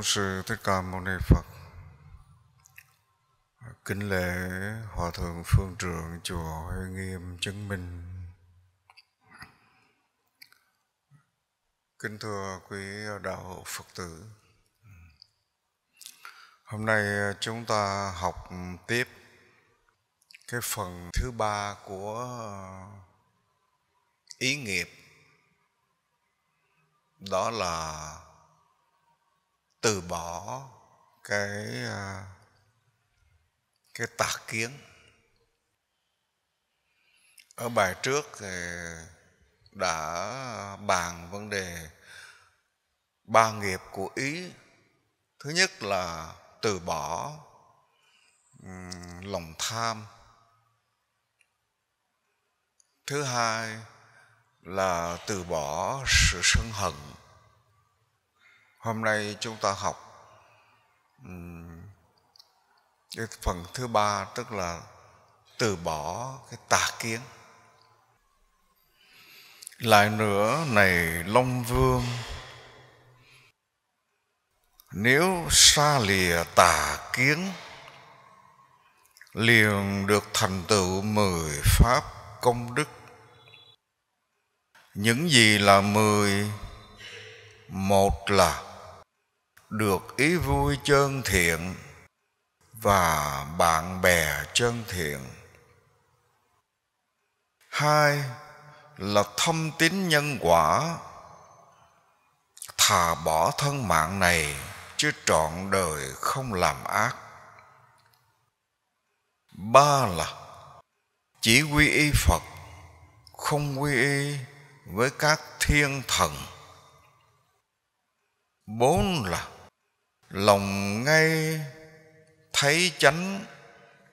Tổng sư Thích Ca Mâu Ni Phật Kính lễ Hòa Thượng Phương Trượng Chùa Huệ Nghiêm Chứng Minh Kính thưa quý đạo hữu Phật tử Hôm nay chúng ta học tiếp cái phần thứ ba của ý nghiệp đó là từ bỏ cái à, cái tà kiến ở bài trước thì đã bàn vấn đề ba nghiệp của ý thứ nhất là từ bỏ lòng tham thứ hai là từ bỏ sự sân hận Hôm nay chúng ta học cái phần thứ ba tức là từ bỏ cái tà kiến. Lại nữa này Long Vương, nếu xa lìa tà kiến liền được thành tựu mười pháp công đức những gì là mười một là được ý vui chân thiện và bạn bè chân thiện hai là thâm tín nhân quả thà bỏ thân mạng này chứ trọn đời không làm ác ba là chỉ quy y phật không quy y với các thiên thần bốn là lòng ngay thấy chánh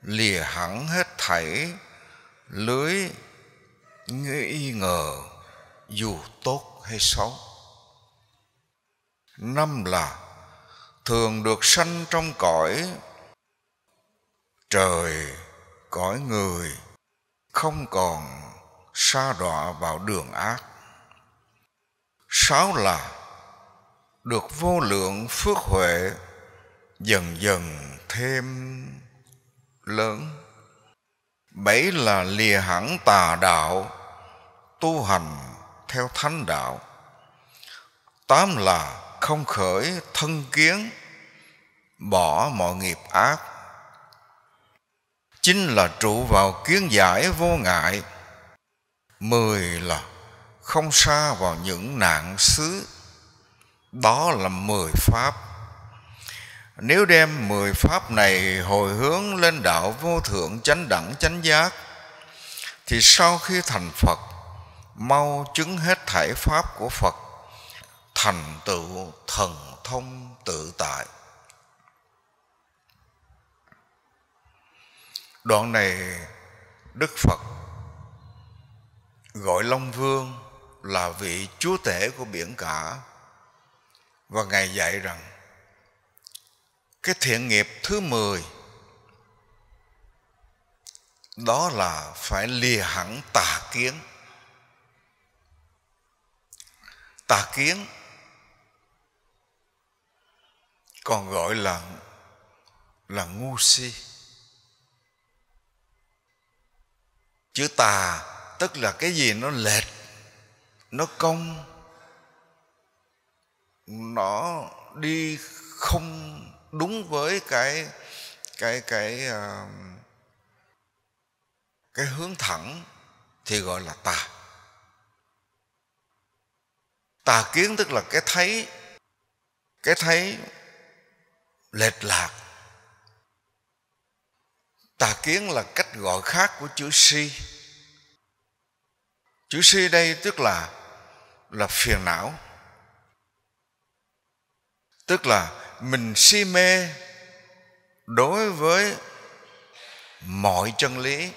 lìa hẳn hết thảy lưới nghi ngờ dù tốt hay xấu năm là thường được sanh trong cõi trời cõi người không còn sa đọa vào đường ác sáu là được vô lượng phước huệ dần dần thêm lớn bảy là lìa hẳn tà đạo tu hành theo thánh đạo tám là không khởi thân kiến bỏ mọi nghiệp ác chín là trụ vào kiến giải vô ngại mười là không xa vào những nạn xứ đó là mười pháp Nếu đem mười pháp này hồi hướng lên đạo vô thượng chánh đẳng chánh giác Thì sau khi thành Phật Mau chứng hết thể pháp của Phật Thành tựu thần thông tự tại Đoạn này Đức Phật gọi Long Vương là vị chúa tể của biển cả và Ngài dạy rằng cái thiện nghiệp thứ 10 đó là phải lìa hẳn tà kiến. Tà kiến còn gọi là là ngu si. Chữ tà tức là cái gì nó lệch, nó cong nó đi không đúng với cái cái cái ờ, cái hướng thẳng thì gọi là tà tà kiến tức là cái thấy cái thấy lệch lạc tà kiến là cách gọi khác của chữ si chữ si đây tức là là phiền não tức là mình si mê đối với mọi chân lý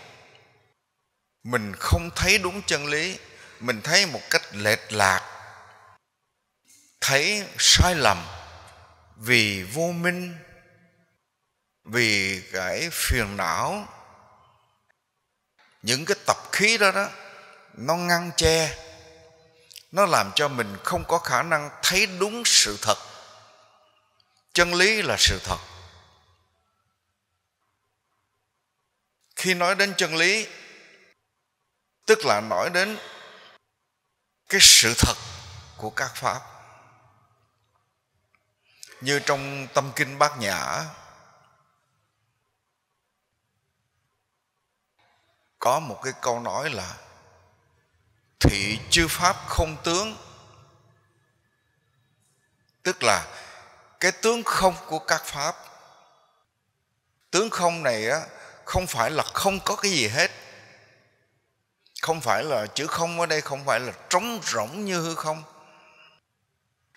mình không thấy đúng chân lý mình thấy một cách lệch lạc thấy sai lầm vì vô minh vì cái phiền não những cái tập khí đó đó nó ngăn che nó làm cho mình không có khả năng thấy đúng sự thật chân lý là sự thật khi nói đến chân lý tức là nói đến cái sự thật của các pháp như trong tâm kinh bát nhã có một cái câu nói là thị chư pháp không tướng tức là cái tướng không của các pháp tướng không này á không phải là không có cái gì hết không phải là chữ không ở đây không phải là trống rỗng như hư không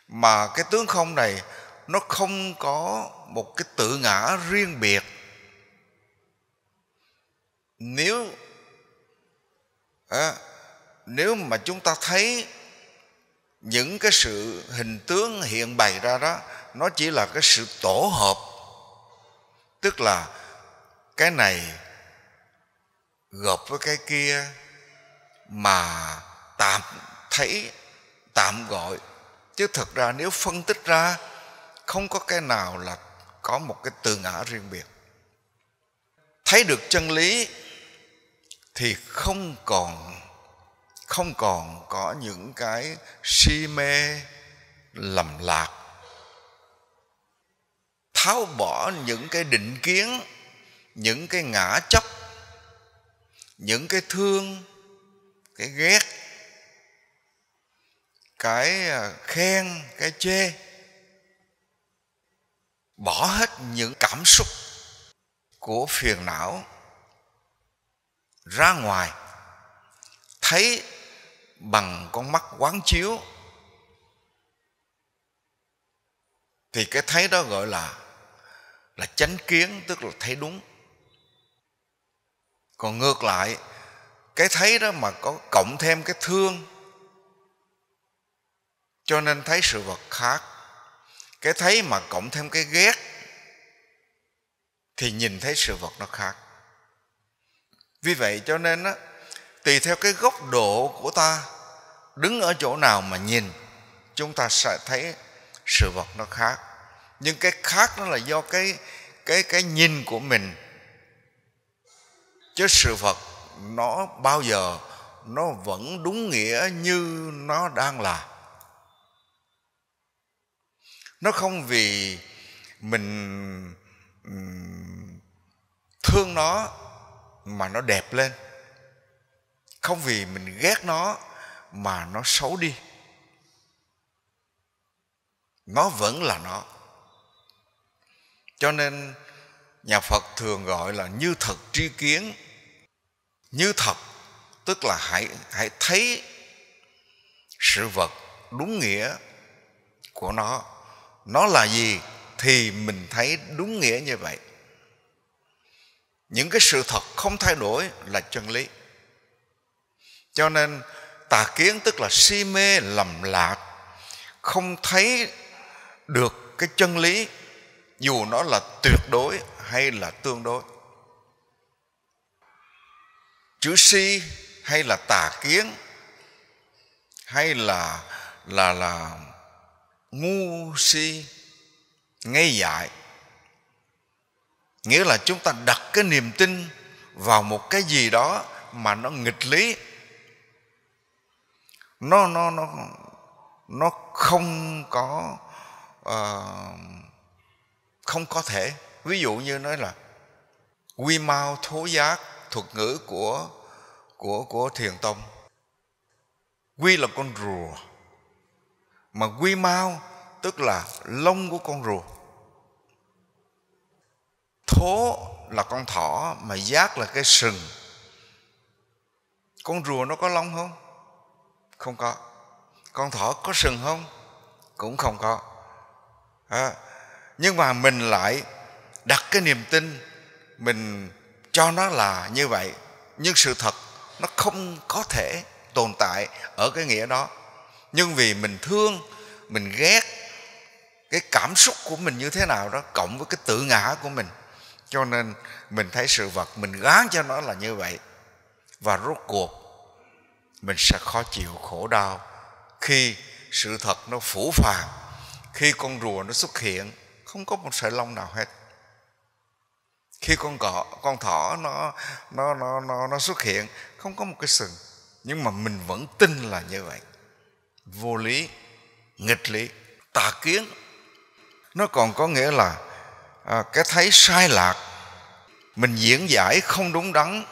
mà cái tướng không này nó không có một cái tự ngã riêng biệt nếu à, nếu mà chúng ta thấy những cái sự hình tướng hiện bày ra đó nó chỉ là cái sự tổ hợp tức là cái này gộp với cái kia mà tạm thấy tạm gọi chứ thực ra nếu phân tích ra không có cái nào là có một cái từ ngã riêng biệt thấy được chân lý thì không còn không còn có những cái si mê lầm lạc tháo bỏ những cái định kiến những cái ngã chấp những cái thương cái ghét cái à, khen cái chê bỏ hết những cảm xúc của phiền não ra ngoài thấy bằng con mắt quán chiếu thì cái thấy đó gọi là là chánh kiến tức là thấy đúng còn ngược lại cái thấy đó mà có cộng thêm cái thương cho nên thấy sự vật khác cái thấy mà cộng thêm cái ghét thì nhìn thấy sự vật nó khác vì vậy cho nên á tùy theo cái góc độ của ta đứng ở chỗ nào mà nhìn chúng ta sẽ thấy sự vật nó khác nhưng cái khác nó là do cái cái cái nhìn của mình chứ sự phật nó bao giờ nó vẫn đúng nghĩa như nó đang là nó không vì mình thương nó mà nó đẹp lên không vì mình ghét nó mà nó xấu đi nó vẫn là nó cho nên nhà phật thường gọi là như thật tri kiến như thật tức là hãy hãy thấy sự vật đúng nghĩa của nó nó là gì thì mình thấy đúng nghĩa như vậy những cái sự thật không thay đổi là chân lý cho nên tà kiến tức là si mê lầm lạc không thấy được cái chân lý dù nó là tuyệt đối hay là tương đối chữ si hay là tà kiến hay là là là ngu si ngây dại nghĩa là chúng ta đặt cái niềm tin vào một cái gì đó mà nó nghịch lý nó nó nó nó không có uh, không có thể ví dụ như nói là quy mau thố giác thuật ngữ của của của thiền tông quy là con rùa mà quy mau tức là lông của con rùa thố là con thỏ mà giác là cái sừng con rùa nó có lông không không có con thỏ có sừng không cũng không có à, nhưng mà mình lại đặt cái niềm tin mình cho nó là như vậy nhưng sự thật nó không có thể tồn tại ở cái nghĩa đó nhưng vì mình thương mình ghét cái cảm xúc của mình như thế nào đó cộng với cái tự ngã của mình cho nên mình thấy sự vật mình gán cho nó là như vậy và rốt cuộc mình sẽ khó chịu khổ đau khi sự thật nó phủ phàng khi con rùa nó xuất hiện không có một sợi lông nào hết khi con cọ con thỏ nó nó nó nó nó xuất hiện không có một cái sừng nhưng mà mình vẫn tin là như vậy vô lý nghịch lý tà kiến nó còn có nghĩa là à, cái thấy sai lạc mình diễn giải không đúng đắn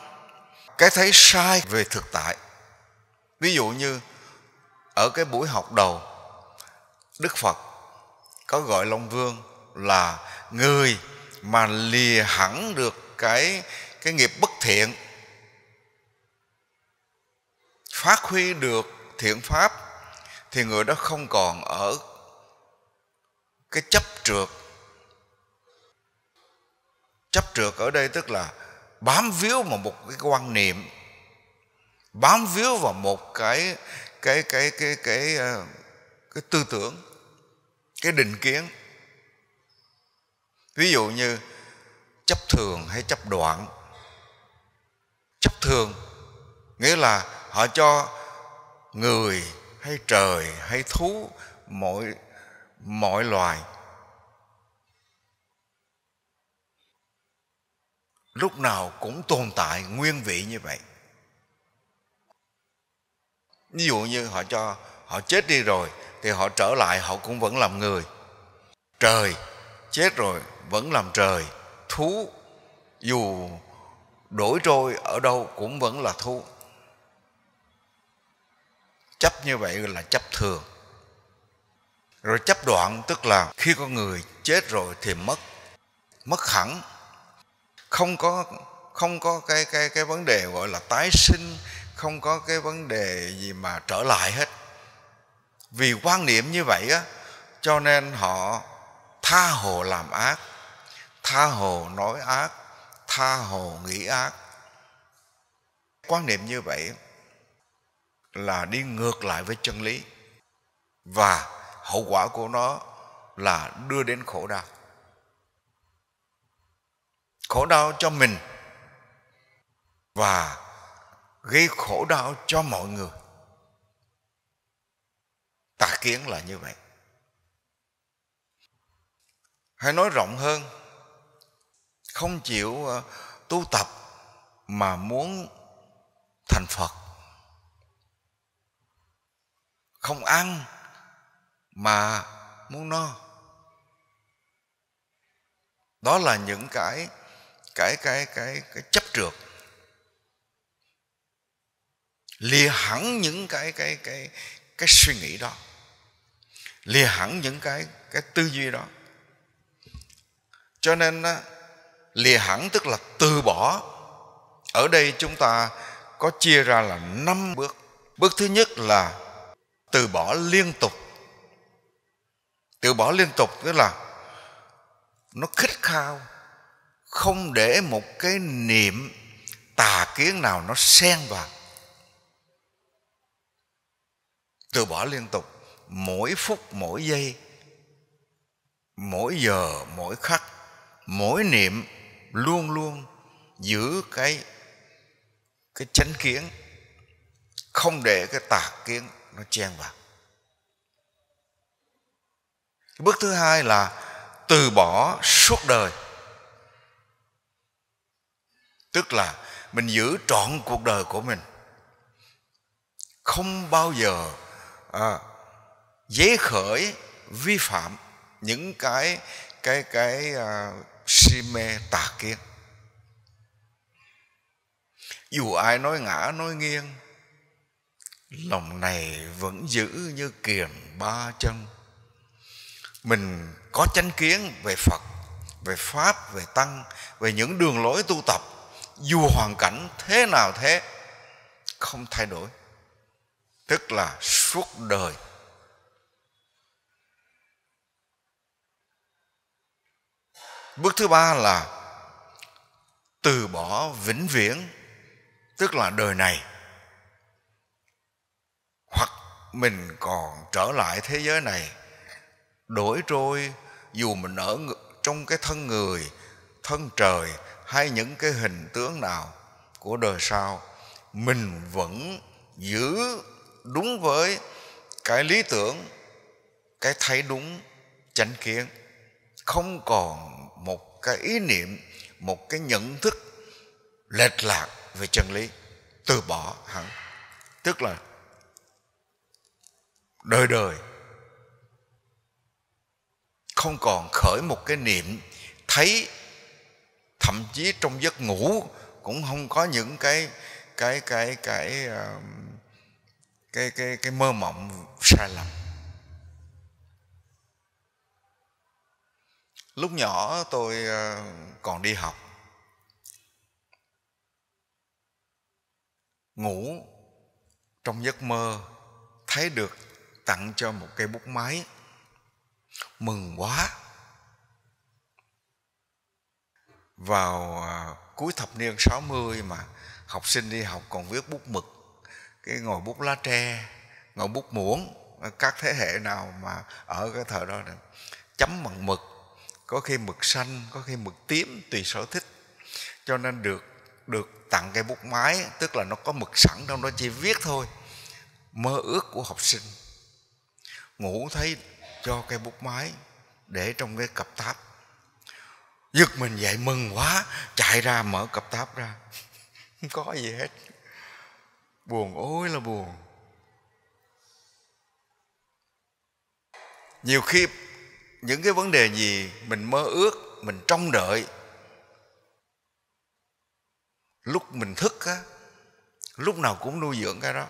cái thấy sai về thực tại ví dụ như ở cái buổi học đầu đức phật có gọi long vương là người mà lìa hẳn được cái cái nghiệp bất thiện phát huy được thiện pháp thì người đó không còn ở cái chấp trượt chấp trượt ở đây tức là bám víu vào một cái quan niệm bám víu vào một cái cái cái cái cái cái, ờ, cái, cái tư tưởng cái định kiến ví dụ như chấp thường hay chấp đoạn chấp thường nghĩa là họ cho người hay trời hay thú mọi mọi loài lúc nào cũng tồn tại nguyên vị như vậy ví dụ như họ cho họ chết đi rồi thì họ trở lại họ cũng vẫn làm người trời chết rồi vẫn làm trời thú dù đổi trôi ở đâu cũng vẫn là thú chấp như vậy là chấp thường rồi chấp đoạn tức là khi con người chết rồi thì mất mất hẳn không có không có cái cái cái vấn đề gọi là tái sinh không có cái vấn đề gì mà trở lại hết vì quan niệm như vậy á cho nên họ tha hồ làm ác tha hồ nói ác tha hồ nghĩ ác quan niệm như vậy là đi ngược lại với chân lý và hậu quả của nó là đưa đến khổ đau khổ đau cho mình và gây khổ đau cho mọi người tà kiến là như vậy hãy nói rộng hơn không chịu ờ, tu tập mà muốn thành phật không ăn mà muốn no đó là những cái cái cái cái cái chấp trượt lìa hẳn những cái cái cái cái suy nghĩ đó lìa hẳn những cái cái tư duy đó cho nên lìa hẳn tức là từ bỏ ở đây chúng ta có chia ra là năm bước bước thứ nhất là từ bỏ liên tục từ bỏ liên tục tức là nó khích khao không để một cái niệm tà kiến nào nó xen vào từ bỏ liên tục mỗi phút mỗi giây mỗi giờ mỗi khắc mỗi niệm luôn luôn giữ cái cái chánh kiến không để cái tà kiến nó chen vào cái bước thứ hai là từ bỏ suốt đời tức là mình giữ trọn cuộc đời của mình không bao giờ à, dễ khởi vi phạm những cái cái cái à, si mê tà kiến dù ai nói ngã nói nghiêng lòng này vẫn giữ như kiềm ba chân mình có chánh kiến về phật về pháp về tăng về những đường lối tu tập dù hoàn cảnh thế nào thế không thay đổi tức là suốt đời Bước thứ ba là từ bỏ vĩnh viễn, tức là đời này. Hoặc mình còn trở lại thế giới này đổi trôi dù mình ở trong cái thân người, thân trời hay những cái hình tướng nào của đời sau mình vẫn giữ đúng với cái lý tưởng cái thấy đúng chánh kiến không còn cái ý niệm một cái nhận thức lệch lạc về chân lý từ bỏ hẳn tức là đời đời không còn khởi một cái niệm thấy thậm chí trong giấc ngủ cũng không có những cái cái cái cái cái um, cái cái, cái, mơ mộng sai lầm lúc nhỏ tôi ờ, còn đi học ngủ trong giấc mơ thấy được tặng cho một cây bút máy mừng quá vào ờ, cuối thập niên 60 mà học sinh đi học còn viết bút mực cái ngồi bút lá tre ngồi bút muỗng các thế hệ nào mà ở cái thời đó này, chấm bằng mực có khi mực xanh có khi mực tím tùy sở thích cho nên được được tặng cây bút máy tức là nó có mực sẵn đâu, nó chỉ viết thôi mơ ước của học sinh ngủ thấy cho cây bút máy để trong cái cặp táp giật mình dậy mừng quá chạy ra mở cặp táp ra không có gì hết buồn ôi là buồn nhiều khi những cái vấn đề gì mình mơ ước mình trông đợi lúc mình thức á lúc nào cũng nuôi dưỡng cái đó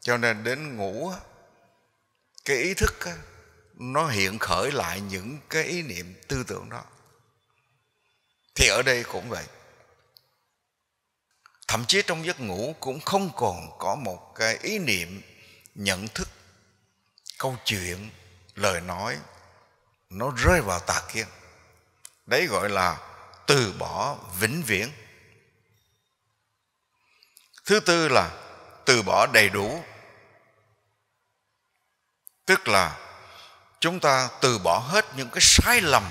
cho nên đến ngủ á cái ý thức á nó hiện khởi lại những cái ý niệm tư tưởng đó thì ở đây cũng vậy thậm chí trong giấc ngủ cũng không còn có một cái ý niệm nhận thức câu chuyện lời nói nó rơi vào tà kiến đấy gọi là từ bỏ vĩnh viễn thứ tư là từ bỏ đầy đủ tức là chúng ta từ bỏ hết những cái sai lầm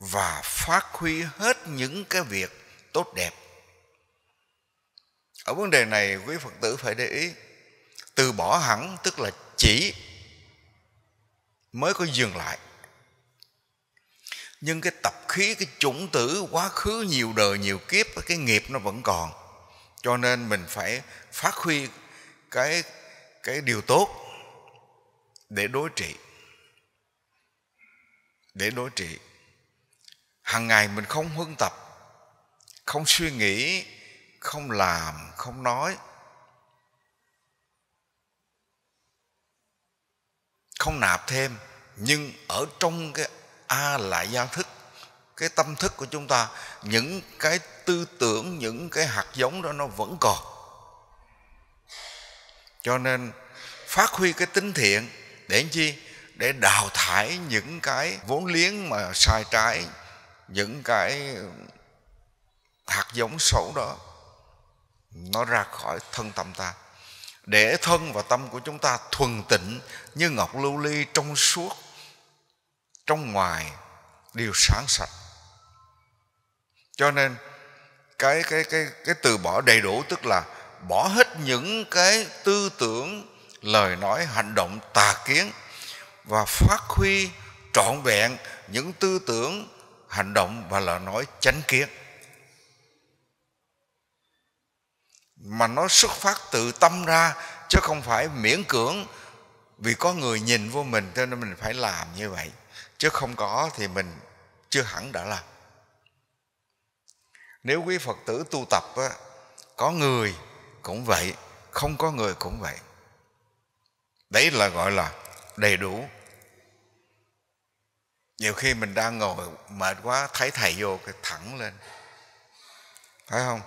và phát huy hết những cái việc tốt đẹp ở vấn đề này quý phật tử phải để ý từ bỏ hẳn tức là chỉ mới có dừng lại nhưng cái tập khí cái chủng tử quá khứ nhiều đời nhiều kiếp cái nghiệp nó vẫn còn cho nên mình phải phát huy cái cái điều tốt để đối trị để đối trị hàng ngày mình không huân tập không suy nghĩ không làm không nói không nạp thêm nhưng ở trong cái a lại giao thức cái tâm thức của chúng ta những cái tư tưởng những cái hạt giống đó nó vẫn còn cho nên phát huy cái tính thiện để chi để đào thải những cái vốn liếng mà sai trái những cái hạt giống xấu đó nó ra khỏi thân tâm ta để thân và tâm của chúng ta thuần tịnh như ngọc lưu ly trong suốt trong ngoài đều sáng sạch cho nên cái cái cái cái từ bỏ đầy đủ tức là bỏ hết những cái tư tưởng lời nói hành động tà kiến và phát huy trọn vẹn những tư tưởng hành động và lời nói chánh kiến mà nó xuất phát từ tâm ra chứ không phải miễn cưỡng vì có người nhìn vô mình cho nên mình phải làm như vậy chứ không có thì mình chưa hẳn đã làm nếu quý phật tử tu tập á, có người cũng vậy không có người cũng vậy đấy là gọi là đầy đủ nhiều khi mình đang ngồi mệt quá thấy thầy vô cái thẳng lên phải không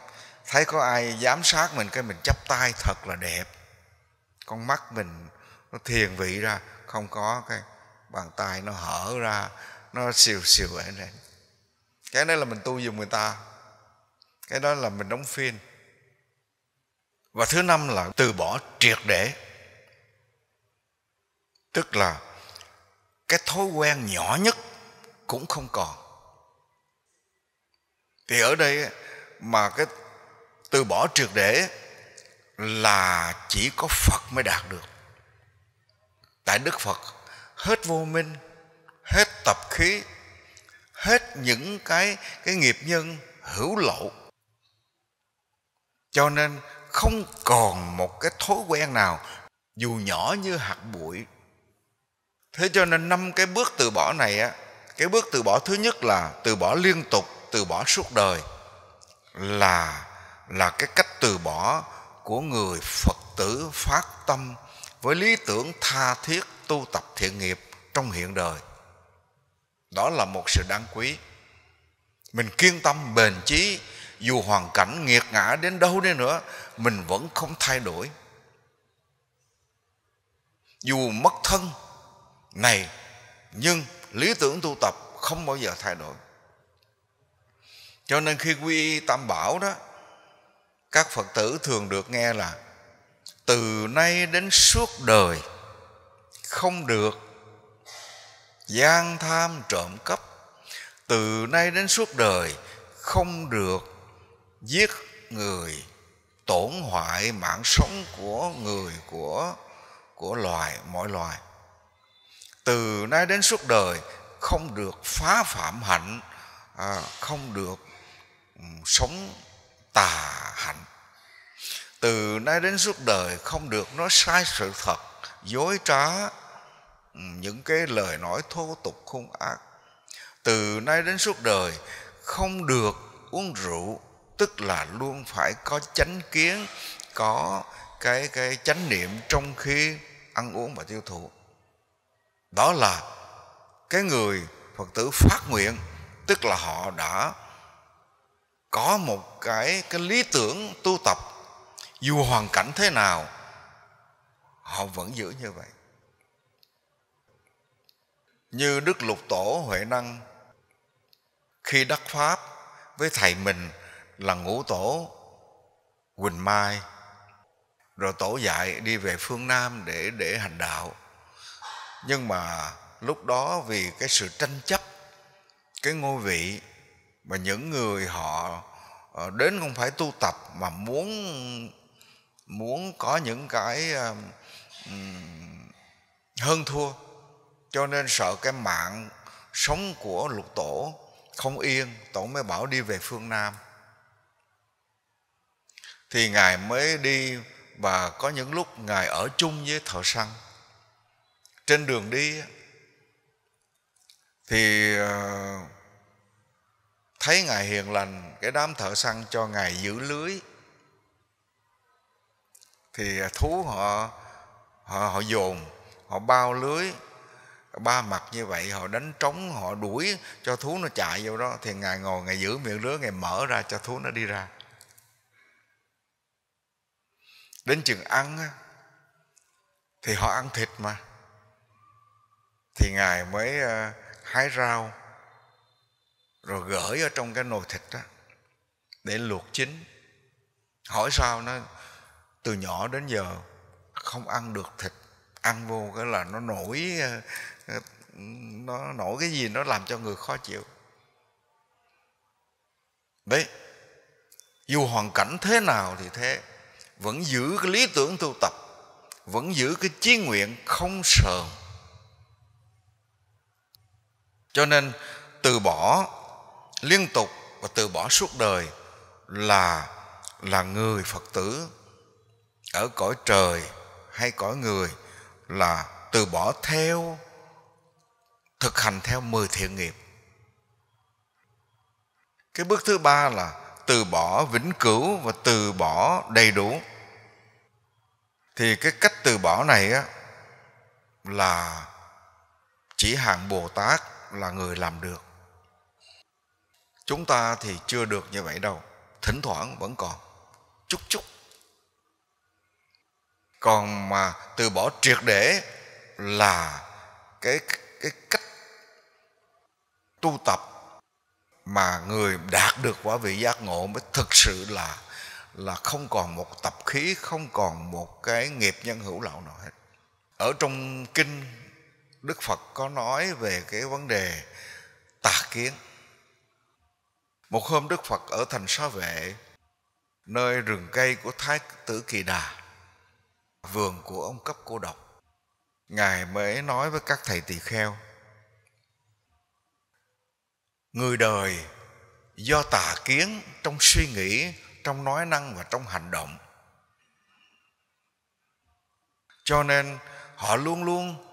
thấy có ai giám sát mình cái mình chắp tay thật là đẹp con mắt mình nó thiền vị ra không có cái bàn tay nó hở ra nó xìu xìu ở này cái đó là mình tu dùng người ta cái đó là mình đóng phim và thứ năm là từ bỏ triệt để tức là cái thói quen nhỏ nhất cũng không còn thì ở đây mà cái từ bỏ triệt để là chỉ có Phật mới đạt được. Tại Đức Phật hết vô minh, hết tập khí, hết những cái cái nghiệp nhân hữu lậu. Cho nên không còn một cái thói quen nào dù nhỏ như hạt bụi. Thế cho nên năm cái bước từ bỏ này á, cái bước từ bỏ thứ nhất là từ bỏ liên tục, từ bỏ suốt đời là là cái cách từ bỏ của người Phật tử phát tâm với lý tưởng tha thiết tu tập thiện nghiệp trong hiện đời. Đó là một sự đáng quý. Mình kiên tâm bền chí dù hoàn cảnh nghiệt ngã đến đâu đi nữa mình vẫn không thay đổi. Dù mất thân này nhưng lý tưởng tu tập không bao giờ thay đổi. Cho nên khi quy y Tam Bảo đó các phật tử thường được nghe là từ nay đến suốt đời không được gian tham trộm cắp từ nay đến suốt đời không được giết người tổn hoại mạng sống của người của của loài mọi loài từ nay đến suốt đời không được phá phạm hạnh à, không được ừ, sống tà hạnh từ nay đến suốt đời không được nói sai sự thật dối trá ừ, những cái lời nói thô tục hung ác từ nay đến suốt đời không được uống rượu tức là luôn phải có chánh kiến có cái cái chánh niệm trong khi ăn uống và tiêu thụ đó là cái người phật tử phát nguyện tức là họ đã có một cái cái lý tưởng tu tập dù hoàn cảnh thế nào họ vẫn giữ như vậy như đức lục tổ huệ năng khi đắc pháp với thầy mình là ngũ tổ quỳnh mai rồi tổ dạy đi về phương nam để để hành đạo nhưng mà lúc đó vì cái sự tranh chấp cái ngôi vị và những người họ ờ, đến không phải tu tập mà muốn muốn có những cái ờ, hơn thua cho nên sợ cái mạng sống của lục tổ không yên tổ mới bảo đi về phương nam thì ngài mới đi và có những lúc ngài ở chung với thợ săn trên đường đi thì uh, thấy ngài hiền lành cái đám thợ săn cho ngài giữ lưới thì thú họ họ họ dồn họ bao lưới ba mặt như vậy họ đánh trống họ đuổi cho thú nó chạy vô đó thì ngài ngồi ngài giữ miệng lưới ngài mở ra cho thú nó đi ra đến chừng ăn thì họ ăn thịt mà thì ngài mới ờ, hái rau rồi gửi ở trong cái nồi thịt đó để luộc chín hỏi sao nó từ nhỏ đến giờ không ăn được thịt ăn vô cái là nó nổi ờ, ờ, nó nổi cái gì nó làm cho người khó chịu đấy dù hoàn cảnh thế nào thì thế vẫn giữ cái lý tưởng tu tập vẫn giữ cái chí nguyện không sờn cho nên từ bỏ liên tục và từ bỏ suốt đời là là người Phật tử ở cõi trời hay cõi người là từ bỏ theo thực hành theo mười thiện nghiệp. Cái bước thứ ba là từ bỏ vĩnh cửu và từ bỏ đầy đủ. Thì cái cách từ bỏ này á, là chỉ hạng Bồ Tát là người làm được. Chúng ta thì chưa được như vậy đâu Thỉnh thoảng vẫn còn Chút chút Còn mà từ bỏ triệt để Là cái, cái cách tu tập Mà người đạt được quả vị giác ngộ Mới thực sự là là không còn một tập khí không còn một cái nghiệp nhân hữu lậu nào hết ở trong kinh đức phật có nói về cái vấn đề tà kiến một hôm Đức Phật ở thành Sa Vệ, nơi rừng cây của Thái tử Kỳ Đà, vườn của ông cấp cô độc. Ngài mới nói với các thầy tỳ kheo, Người đời do tà kiến trong suy nghĩ, trong nói năng và trong hành động. Cho nên họ luôn luôn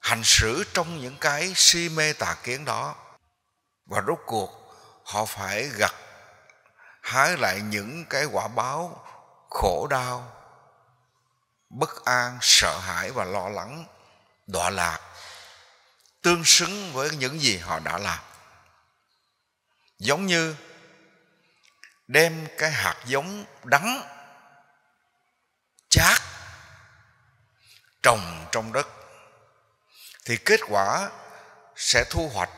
hành xử trong những cái si mê tà kiến đó. Và rốt cuộc họ phải gặt hái lại những cái quả báo khổ đau bất an sợ hãi và lo lắng đọa lạc tương xứng với những gì họ đã làm giống như đem cái hạt giống đắng chát trồng trong đất thì kết quả sẽ thu hoạch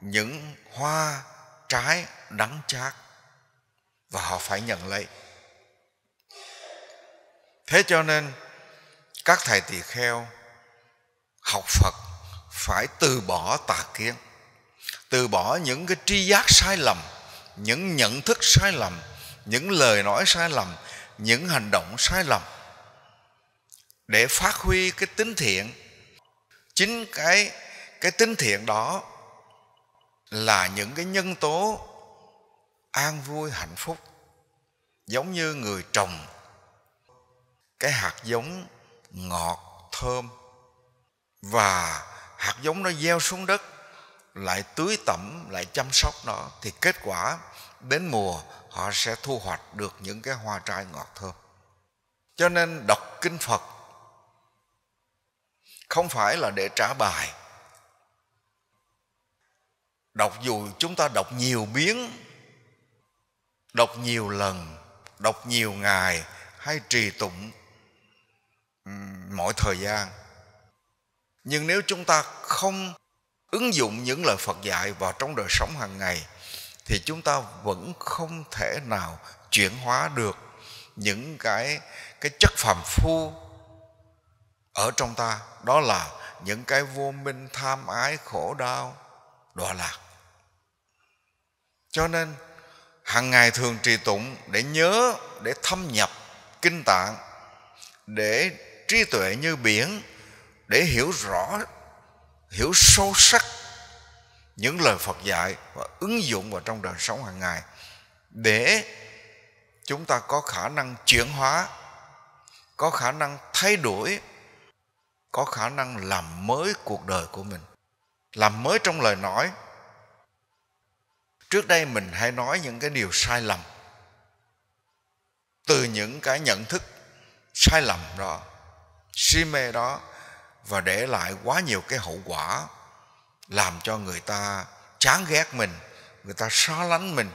những hoa trái đắng chát và họ phải nhận lấy thế cho nên các thầy tỳ kheo học phật phải từ bỏ tà kiến từ bỏ những cái tri giác sai lầm những nhận thức sai lầm những lời nói sai lầm những hành động sai lầm để phát huy cái tính thiện chính cái cái tính thiện đó là những cái nhân tố an vui hạnh phúc giống như người trồng cái hạt giống ngọt thơm và hạt giống nó gieo xuống đất lại tưới tẩm lại chăm sóc nó thì kết quả đến mùa họ sẽ thu hoạch được những cái hoa trái ngọt thơm cho nên đọc kinh phật không phải là để trả bài Đọc dù chúng ta đọc nhiều biến Đọc nhiều lần Đọc nhiều ngày Hay trì tụng Mọi thời gian Nhưng nếu chúng ta không Ứng dụng những lời Phật dạy Vào trong đời sống hàng ngày Thì chúng ta vẫn không thể nào Chuyển hóa được Những cái cái chất phàm phu Ở trong ta Đó là những cái vô minh tham ái khổ đau đọa lạc cho nên hàng ngày thường trì tụng để nhớ để thâm nhập kinh tạng để trí tuệ như biển để hiểu rõ hiểu sâu sắc những lời Phật dạy và ứng dụng vào trong đời sống hàng ngày để chúng ta có khả năng chuyển hóa có khả năng thay đổi có khả năng làm mới cuộc đời của mình làm mới trong lời nói trước đây mình hay nói những cái điều sai lầm từ những cái nhận thức sai lầm đó si mê đó và để lại quá nhiều cái hậu quả làm cho người ta chán ghét mình người ta xóa lánh mình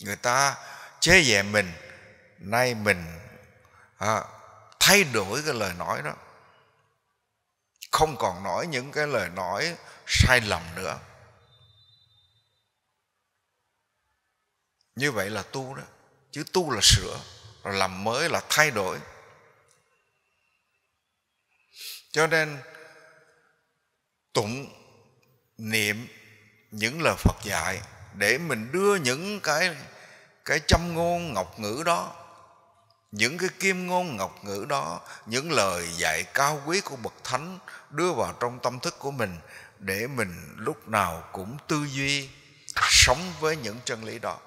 người ta chế dệ mình nay mình à, thay đổi cái lời nói đó không còn nói những cái lời nói sai lầm nữa Như vậy là tu đó. Chứ tu là sửa, rồi làm mới là thay đổi. Cho nên tụng niệm những lời Phật dạy để mình đưa những cái cái châm ngôn ngọc ngữ đó những cái kim ngôn ngọc ngữ đó những lời dạy cao quý của bậc thánh đưa vào trong tâm thức của mình để mình lúc nào cũng tư duy sống với những chân lý đó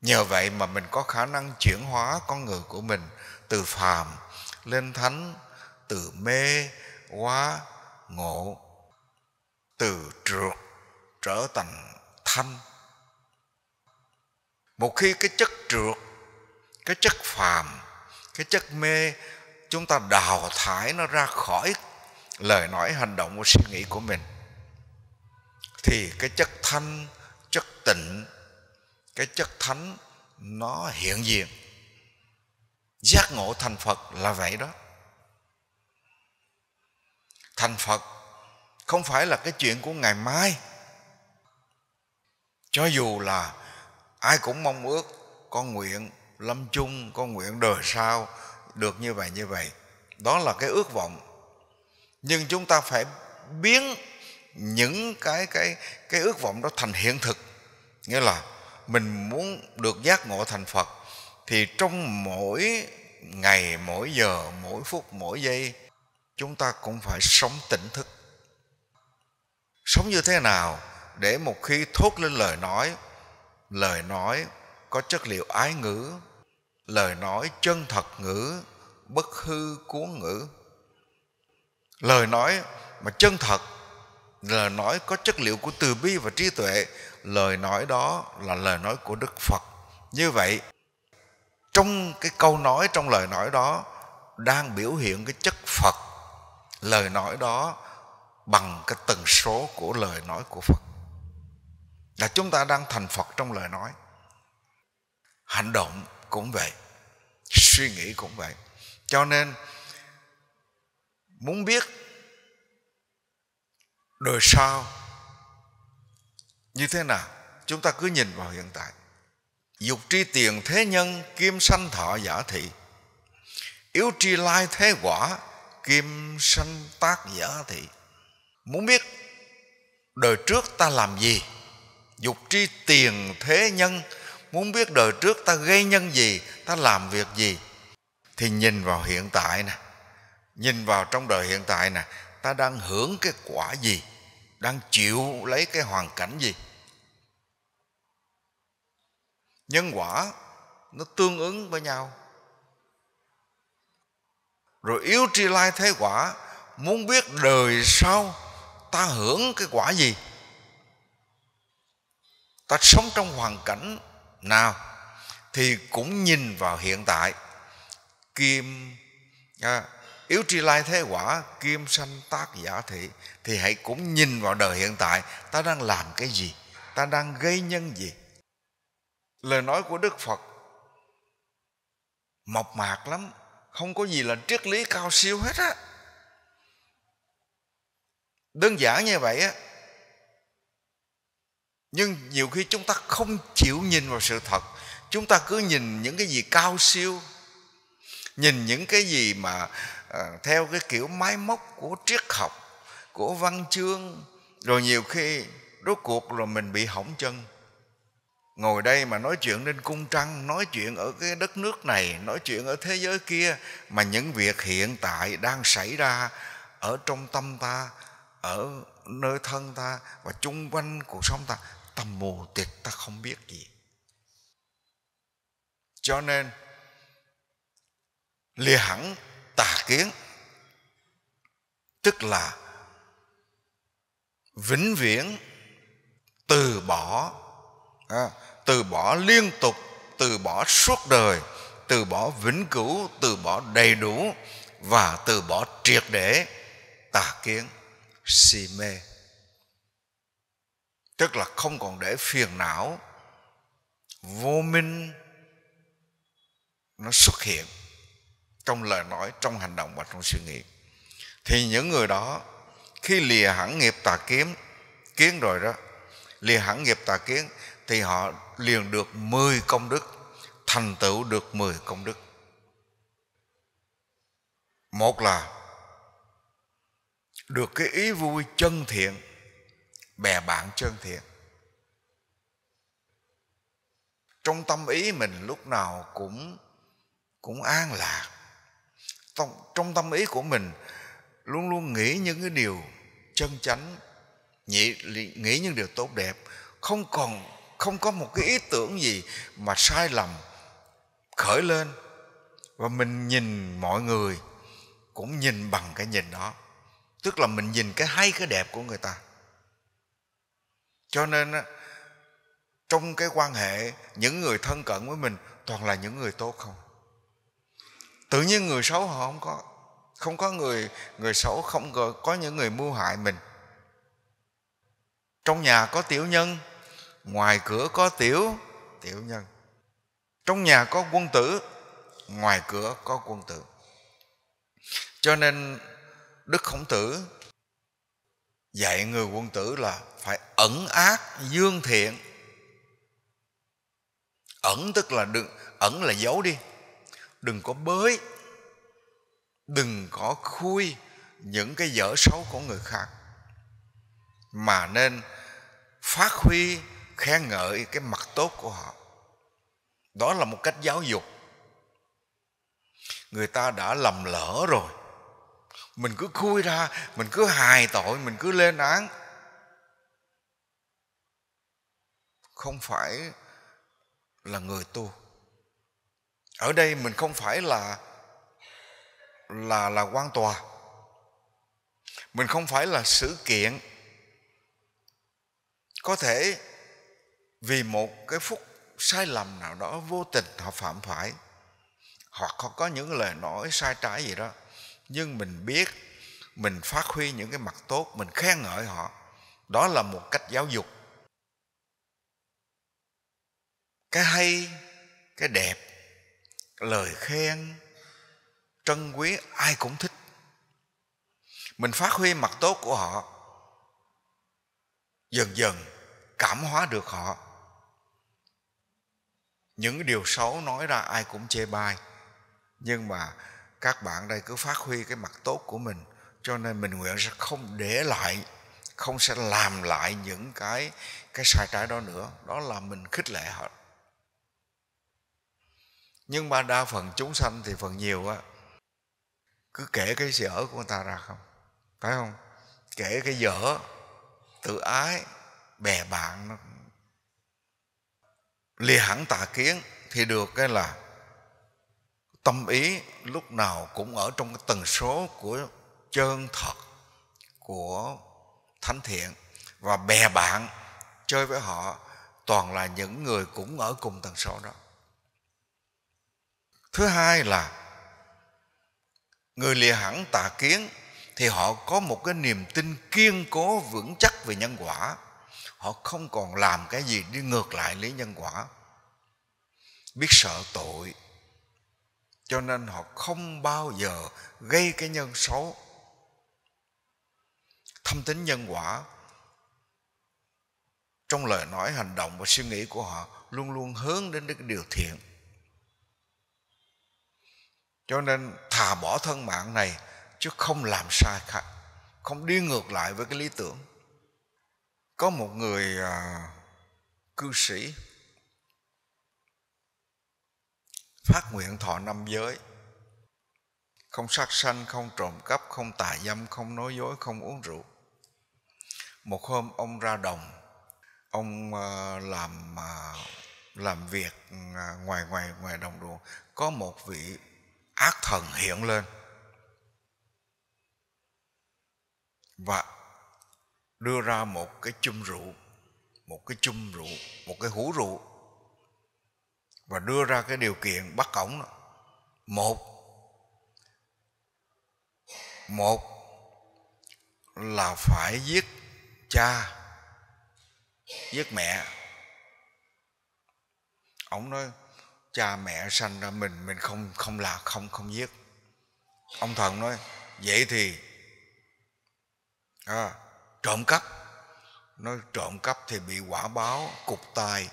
Nhờ vậy mà mình có khả năng chuyển hóa con người của mình từ phàm lên thánh, từ mê quá ngộ, từ trượt trở thành thanh. Một khi cái chất trượt, cái chất phàm, cái chất mê chúng ta đào thải nó ra khỏi lời nói hành động và suy nghĩ của mình thì cái chất thanh chất tịnh cái chất thánh nó hiện diện giác ngộ thành phật là vậy đó thành phật không phải là cái chuyện của ngày mai cho dù là ai cũng mong ước con nguyện lâm chung con nguyện đời sau được như vậy như vậy đó là cái ước vọng nhưng chúng ta phải biến những cái cái cái ước vọng đó thành hiện thực nghĩa là mình muốn được giác ngộ thành Phật thì trong mỗi ngày, mỗi giờ, mỗi phút, mỗi giây chúng ta cũng phải sống tỉnh thức. Sống như thế nào để một khi thốt lên lời nói, lời nói có chất liệu ái ngữ, lời nói chân thật ngữ, bất hư cuốn ngữ. Lời nói mà chân thật, lời nói có chất liệu của từ bi và trí tuệ lời nói đó là lời nói của đức phật như vậy trong cái câu nói trong lời nói đó đang biểu hiện cái chất phật lời nói đó bằng cái tần số của lời nói của phật là chúng ta đang thành phật trong lời nói hành động cũng vậy suy nghĩ cũng vậy cho nên muốn biết đời sau như thế nào chúng ta cứ nhìn vào hiện tại dục tri tiền thế nhân kim sanh thọ giả thị yếu tri lai thế quả kim sanh tác giả thị muốn biết đời trước ta làm gì dục tri tiền thế nhân muốn biết đời trước ta gây nhân gì ta làm việc gì thì nhìn vào hiện tại nè nhìn vào trong đời hiện tại nè ta đang hưởng cái quả gì đang chịu lấy cái hoàn cảnh gì nhân quả nó tương ứng với nhau rồi yếu tri lai thế quả muốn biết đời sau ta hưởng cái quả gì ta sống trong hoàn cảnh nào thì cũng nhìn vào hiện tại kim à, yếu tri lai thế quả kim sanh tác giả thị thì hãy cũng nhìn vào đời hiện tại ta đang làm cái gì ta đang gây nhân gì lời nói của đức phật mộc mạc lắm không có gì là triết lý cao siêu hết á đơn giản như vậy á nhưng nhiều khi chúng ta không chịu nhìn vào sự thật chúng ta cứ nhìn những cái gì cao siêu nhìn những cái gì mà à, theo cái kiểu máy móc của triết học của văn chương rồi nhiều khi rốt cuộc rồi mình bị hỏng chân ngồi đây mà nói chuyện lên cung trăng nói chuyện ở cái đất nước này nói chuyện ở thế giới kia mà những việc hiện tại đang xảy ra ở trong tâm ta ở nơi thân ta và chung quanh cuộc sống ta tâm mù tịt ta không biết gì cho nên lìa hẳn tà kiến tức là vĩnh viễn từ bỏ à, từ bỏ liên tục từ bỏ suốt đời từ bỏ vĩnh cửu từ bỏ đầy đủ và từ bỏ triệt để tà kiến si mê tức là không còn để phiền não vô minh nó xuất hiện trong lời nói trong hành động và trong suy nghĩ thì những người đó khi lìa hẳn nghiệp tà kiến kiến rồi đó lìa hẳn nghiệp tà kiến thì họ liền được 10 công đức thành tựu được 10 công đức một là được cái ý vui chân thiện bè bạn chân thiện trong tâm ý mình lúc nào cũng cũng an lạc trong, trong tâm ý của mình luôn luôn nghĩ những cái điều chân chánh nghĩ, nghĩ những điều tốt đẹp không còn không có một cái ý tưởng gì mà sai lầm khởi lên và mình nhìn mọi người cũng nhìn bằng cái nhìn đó tức là mình nhìn cái hay cái đẹp của người ta cho nên trong cái quan hệ những người thân cận với mình toàn là những người tốt không tự nhiên người xấu họ không có không có người người xấu không có, có những người mưu hại mình trong nhà có tiểu nhân ngoài cửa có tiểu tiểu nhân trong nhà có quân tử ngoài cửa có quân tử cho nên đức khổng tử dạy người quân tử là phải ẩn ác dương thiện ẩn tức là đừng ẩn là giấu đi đừng có bới đừng có khui những cái dở xấu của người khác mà nên phát huy khen ngợi cái mặt tốt của họ đó là một cách giáo dục người ta đã lầm lỡ rồi mình cứ khui ra mình cứ hài tội mình cứ lên án không phải là người tu ở đây mình không phải là là là quan tòa mình không phải là sự kiện có thể vì một cái phút sai lầm nào đó vô tình họ phạm phải hoặc họ có những lời nói sai trái gì đó nhưng mình biết mình phát huy những cái mặt tốt mình khen ngợi họ đó là một cách giáo dục cái hay cái đẹp lời khen trân quý ai cũng thích mình phát huy mặt tốt của họ dần dần cảm hóa được họ những điều xấu nói ra ai cũng chê bai nhưng mà các bạn đây cứ phát huy cái mặt tốt của mình cho nên mình nguyện sẽ không để lại không sẽ làm lại những cái cái sai trái đó nữa đó là mình khích lệ họ nhưng mà đa phần chúng sanh thì phần nhiều á cứ kể cái dở của người ta ra không phải không kể cái dở tự ái bè bạn nó lìa hẳn tà kiến thì được cái là tâm ý lúc nào cũng ở trong cái tần số của chân thật của thánh thiện và bè bạn chơi với họ toàn là những người cũng ở cùng tần số đó thứ hai là người lìa hẳn tà kiến thì họ có một cái niềm tin kiên cố vững chắc về nhân quả họ không còn làm cái gì đi ngược lại lý nhân quả biết sợ tội cho nên họ không bao giờ gây cái nhân xấu thâm tính nhân quả trong lời nói hành động và suy nghĩ của họ luôn luôn hướng đến cái điều thiện cho nên thà bỏ thân mạng này chứ không làm sai khác không đi ngược lại với cái lý tưởng có một người à, cư sĩ phát nguyện thọ năm giới không sát sanh không trộm cắp không tà dâm không nói dối không uống rượu một hôm ông ra đồng ông à, làm à, làm việc à, ngoài ngoài ngoài đồng ruộng có một vị ác thần hiện lên và đưa ra một cái chum rượu một cái chum rượu một cái hũ rượu và đưa ra cái điều kiện bắt ổng đó. một một là phải giết cha giết mẹ Ông nói cha mẹ sanh ra mình mình không không là không không giết ông thần nói vậy thì à, trộm cắp nó trộm cắp thì bị quả báo cục tài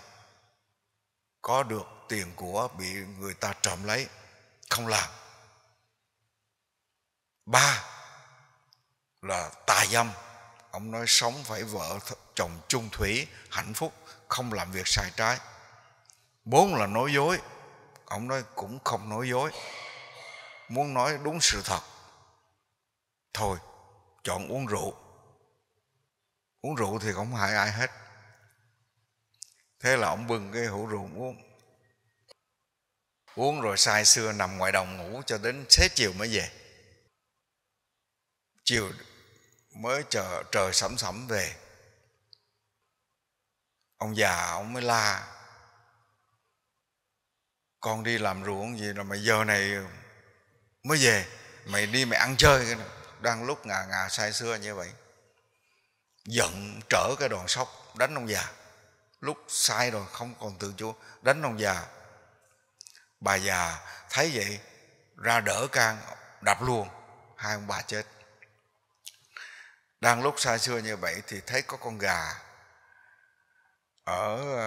có được tiền của bị người ta trộm lấy không làm ba là tà dâm ông nói sống phải vợ chồng chung thủy hạnh phúc không làm việc sai trái bốn là nói dối ông nói cũng không nói dối muốn nói đúng sự thật thôi chọn uống rượu uống rượu thì không hại ai hết thế là ông bưng cái hũ rượu uống uống rồi say xưa nằm ngoài đồng ngủ cho đến xế chiều mới về chiều mới chờ trời sẩm sẩm về ông già ông mới la con đi làm ruộng gì rồi mà giờ này mới về mày đi mày ăn chơi đang lúc ngà ngà say xưa như vậy giận trở cái đoàn sóc đánh ông già lúc sai rồi không còn tự chủ đánh ông già bà già thấy vậy ra đỡ can đập luôn hai ông bà chết đang lúc xa xưa như vậy thì thấy có con gà ở ờ,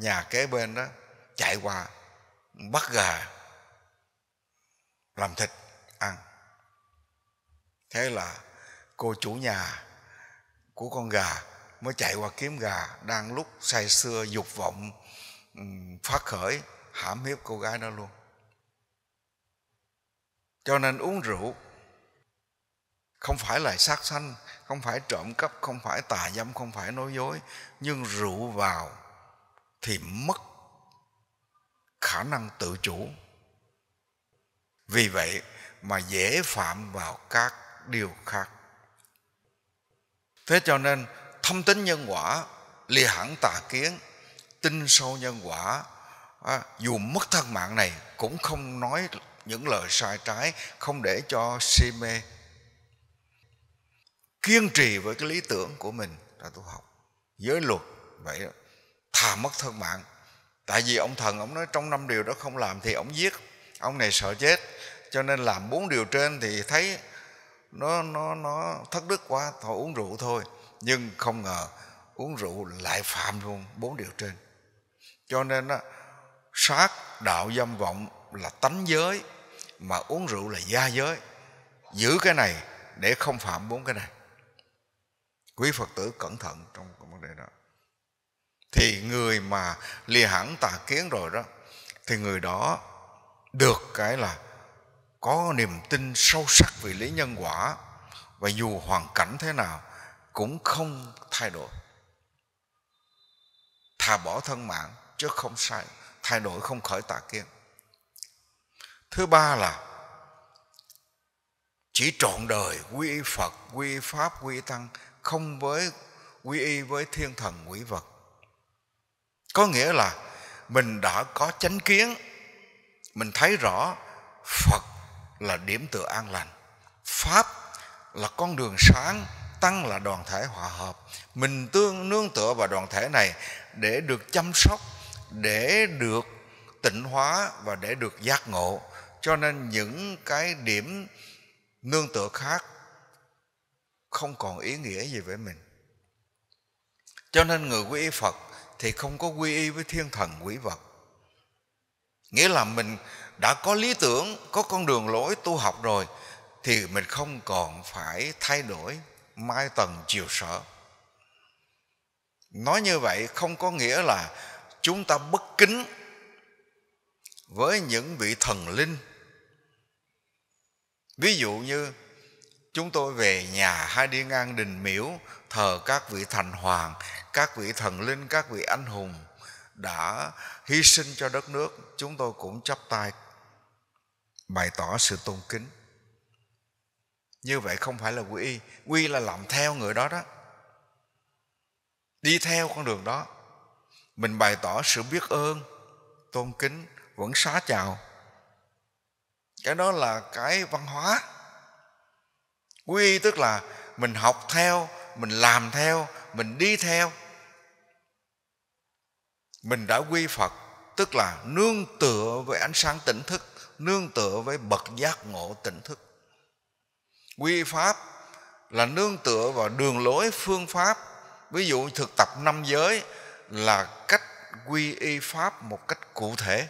nhà kế bên đó chạy qua bắt gà làm thịt ăn thế là cô chủ nhà của con gà mới chạy qua kiếm gà đang lúc say xưa dục vọng phát khởi hãm hiếp cô gái đó luôn cho nên uống rượu không phải là sát sanh không phải trộm cắp không phải tà dâm không phải nói dối nhưng rượu vào thì mất khả năng tự chủ vì vậy mà dễ phạm vào các điều khác Thế cho nên thâm tính nhân quả lìa hẳn tà kiến tin sâu nhân quả à, dù mất thân mạng này cũng không nói những lời sai trái không để cho si mê kiên trì với cái lý tưởng của mình là tu học giới luật vậy đó. thà mất thân mạng tại vì ông thần ông nói trong năm điều đó không làm thì ông giết ông này sợ chết cho nên làm bốn điều trên thì thấy nó nó nó thất đức quá thôi uống rượu thôi nhưng không ngờ uống rượu lại phạm luôn bốn điều trên cho nên á sát đạo dâm vọng là tánh giới mà uống rượu là gia giới giữ cái này để không phạm bốn cái này quý phật tử cẩn thận trong cái vấn đề đó thì người mà lìa hẳn tà kiến rồi đó thì người đó được cái là có niềm tin sâu sắc về lý nhân quả và dù hoàn cảnh thế nào cũng không thay đổi thà bỏ thân mạng chứ không sai thay đổi không khởi tà kiến thứ ba là chỉ trọn đời quy y phật quy y pháp quy y tăng không với quy y với thiên thần quỷ vật có nghĩa là mình đã có chánh kiến mình thấy rõ phật là điểm tựa an lành pháp là con đường sáng tăng là đoàn thể hòa hợp mình tương nương tựa vào đoàn thể này để được chăm sóc để được tịnh hóa và để được giác ngộ cho nên những cái điểm nương tựa khác không còn ý nghĩa gì với mình cho nên người quy y phật thì không có quy y với thiên thần quỷ vật nghĩa là mình đã có lý tưởng có con đường lối tu học rồi thì mình không còn phải thay đổi mai tầng chiều sở nói như vậy không có nghĩa là chúng ta bất kính với những vị thần linh ví dụ như chúng tôi về nhà hay đi ngang đình miễu thờ các vị thành hoàng các vị thần linh các vị anh hùng đã hy sinh cho đất nước chúng tôi cũng chắp tay bày tỏ sự tôn kính như vậy không phải là quy y quy là làm theo người đó đó đi theo con đường đó mình bày tỏ sự biết ơn tôn kính vẫn xá chào cái đó là cái văn hóa quy y tức là mình học theo mình làm theo mình đi theo mình đã quy phật tức là nương tựa với ánh sáng tỉnh thức nương tựa với bậc giác ngộ tỉnh thức quy pháp là nương tựa vào đường lối phương pháp ví dụ thực tập năm giới là cách quy y pháp một cách cụ thể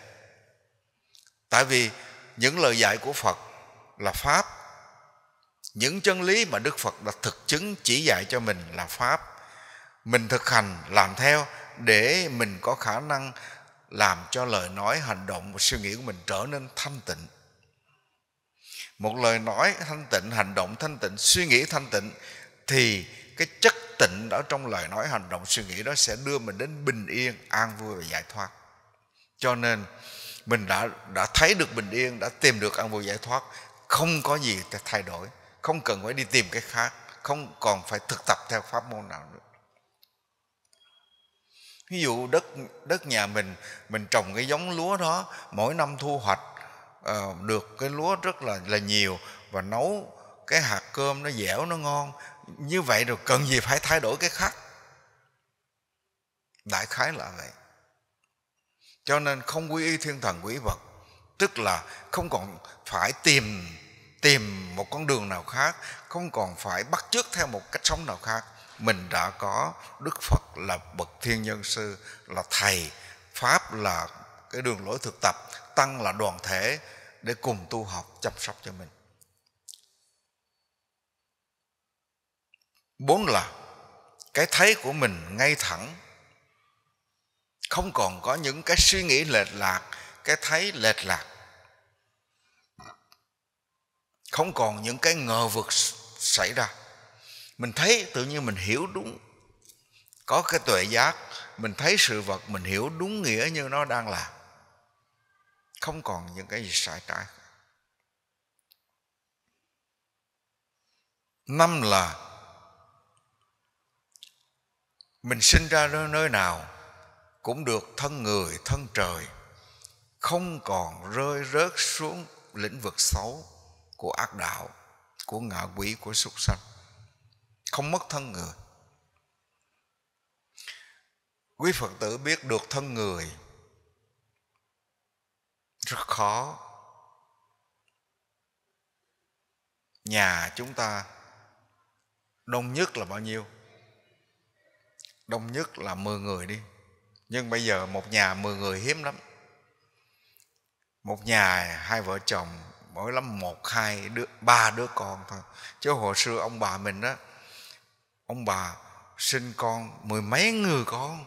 tại vì những lời dạy của phật là pháp những chân lý mà đức phật đã thực chứng chỉ dạy cho mình là pháp mình thực hành làm theo để mình có khả năng làm cho lời nói hành động và suy nghĩ của mình trở nên thanh tịnh một lời nói thanh tịnh hành động thanh tịnh suy nghĩ thanh tịnh thì cái chất tịnh đó trong lời nói hành động suy nghĩ đó sẽ đưa mình đến bình yên an vui và giải thoát cho nên mình đã đã thấy được bình yên đã tìm được an vui giải thoát không có gì để thay đổi không cần phải đi tìm cái khác không còn phải thực tập theo pháp môn nào nữa ví dụ đất đất nhà mình mình trồng cái giống lúa đó mỗi năm thu hoạch uh, được cái lúa rất là là nhiều và nấu cái hạt cơm nó dẻo nó ngon như vậy rồi cần gì phải thay đổi cái khác đại khái là vậy cho nên không quy y thiên thần quỷ vật tức là không còn phải tìm tìm một con đường nào khác không còn phải bắt chước theo một cách sống nào khác mình đã có đức phật là bậc thiên nhân sư là thầy pháp là cái đường lối thực tập tăng là đoàn thể để cùng tu học chăm sóc cho mình bốn là cái thấy của mình ngay thẳng không còn có những cái suy nghĩ lệch lạc cái thấy lệch lạc không còn những cái ngờ vực xảy ra mình thấy tự nhiên mình hiểu đúng có cái tuệ giác mình thấy sự vật mình hiểu đúng nghĩa như nó đang là không còn những cái gì sai trái năm là mình sinh ra nơi nơi nào cũng được thân người thân trời không còn rơi rớt xuống lĩnh vực xấu của ác đạo của ngạ quỷ của súc sanh không mất thân người quý phật tử biết được thân người rất khó nhà chúng ta đông nhất là bao nhiêu đông nhất là 10 người đi nhưng bây giờ một nhà 10 người hiếm lắm một nhà hai vợ chồng mỗi lắm một hai đứa ba đứa con thôi chứ hồi xưa ông bà mình đó ông bà sinh con mười mấy người con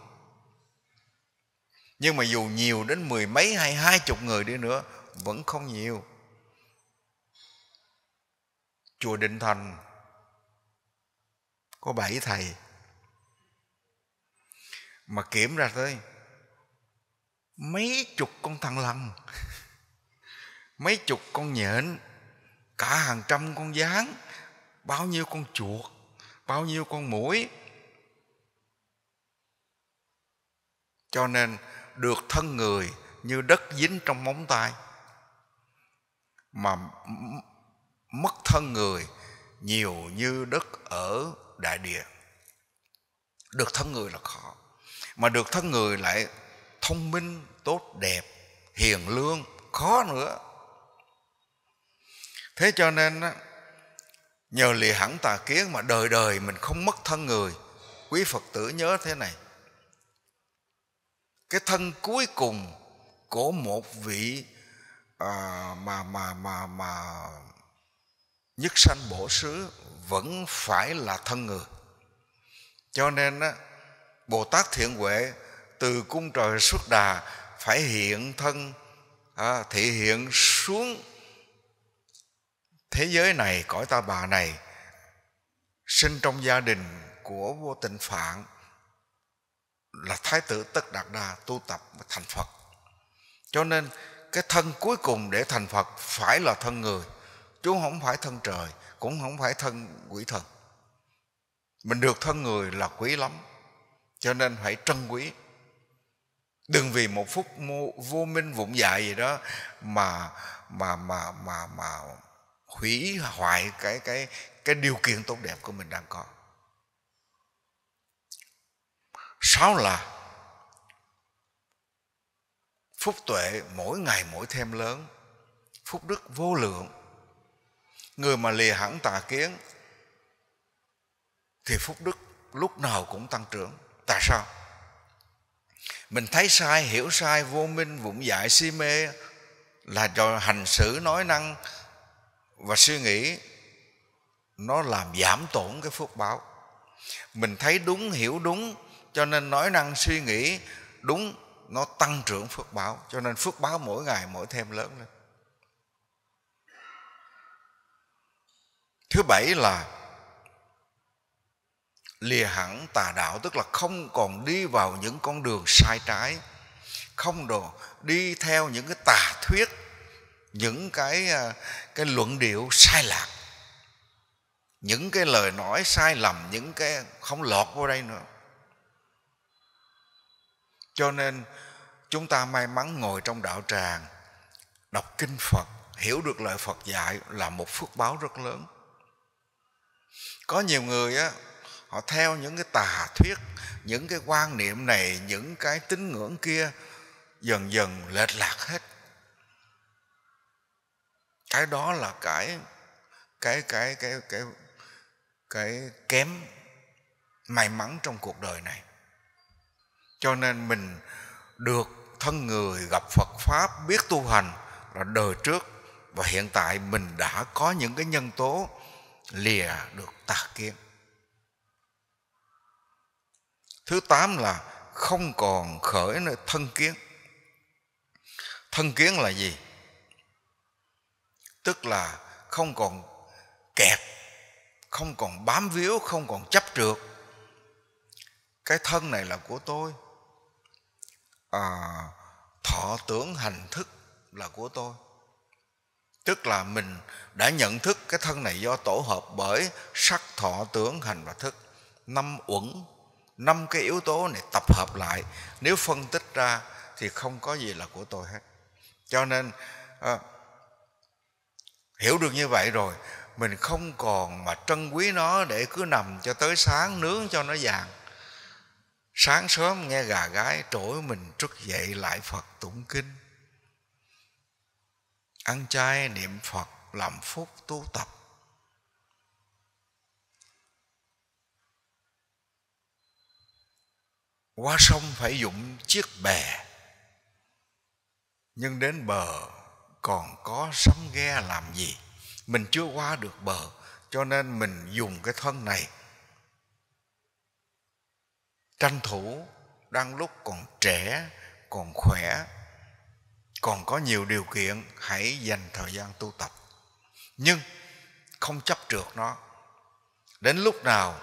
nhưng mà dù nhiều đến mười mấy hay hai chục người đi nữa vẫn không nhiều chùa định thành có bảy thầy mà kiểm ra tới mấy chục con thằng lằn mấy chục con nhện cả hàng trăm con gián bao nhiêu con chuột bao nhiêu con mũi cho nên được thân người như đất dính trong móng tay mà mất thân người nhiều như đất ở đại địa được thân người là khó mà được thân người lại thông minh tốt đẹp hiền lương khó nữa thế cho nên nhờ lìa hẳn tà kiến mà đời đời mình không mất thân người quý phật tử nhớ thế này cái thân cuối cùng của một vị à, mà mà mà mà nhất sanh bổ sứ vẫn phải là thân người cho nên á, bồ tát thiện huệ từ cung trời xuất đà phải hiện thân à, thị hiện xuống thế giới này cõi ta bà này sinh trong gia đình của vô tình phạn là thái tử tất đạt đa tu tập thành phật cho nên cái thân cuối cùng để thành phật phải là thân người chú không phải thân trời cũng không phải thân quỷ thần mình được thân người là quý lắm cho nên phải trân quý đừng vì một phút vô minh vụng dại gì đó mà mà mà mà mà hủy hoại cái cái cái điều kiện tốt đẹp của mình đang có sáu là phúc tuệ mỗi ngày mỗi thêm lớn phúc đức vô lượng người mà lìa hẳn tà kiến thì phúc đức lúc nào cũng tăng trưởng tại sao mình thấy sai hiểu sai vô minh vụng dại si mê là do hành xử nói năng và suy nghĩ nó làm giảm tổn cái phước báo mình thấy đúng hiểu đúng cho nên nói năng suy nghĩ đúng nó tăng trưởng phước báo cho nên phước báo mỗi ngày mỗi thêm lớn lên thứ bảy là lìa hẳn tà đạo tức là không còn đi vào những con đường sai trái không đồ đi theo những cái tà thuyết những cái à, cái luận điệu sai lạc những cái lời nói sai lầm những cái không lọt vô đây nữa cho nên chúng ta may mắn ngồi trong đạo tràng đọc kinh phật hiểu được lời phật dạy là một phước báo rất lớn có nhiều người á họ theo những cái tà thuyết những cái quan niệm này những cái tín ngưỡng kia dần dần lệch lạc hết cái đó là cái cái cái cái cái cái kém may mắn trong cuộc đời này cho nên mình được thân người gặp phật pháp biết tu hành là đời trước và hiện tại mình đã có những cái nhân tố lìa được tà kiến thứ tám là không còn khởi nơi thân kiến thân kiến là gì tức là không còn kẹt không còn bám víu không còn chấp trượt cái thân này là của tôi à, thọ tưởng hành thức là của tôi tức là mình đã nhận thức cái thân này do tổ hợp bởi sắc thọ tưởng hành và thức năm uẩn năm cái yếu tố này tập hợp lại nếu phân tích ra thì không có gì là của tôi hết cho nên à, hiểu được như vậy rồi mình không còn mà trân quý nó để cứ nằm cho tới sáng nướng cho nó vàng sáng sớm nghe gà gái trỗi mình thức dậy lại phật tụng kinh ăn chay niệm phật làm phúc tu tập qua sông phải dụng chiếc bè nhưng đến bờ còn có sóng ghe làm gì mình chưa qua được bờ cho nên mình dùng cái thân này tranh thủ đang lúc còn trẻ còn khỏe còn có nhiều điều kiện hãy dành thời gian tu tập nhưng không chấp trượt nó đến lúc nào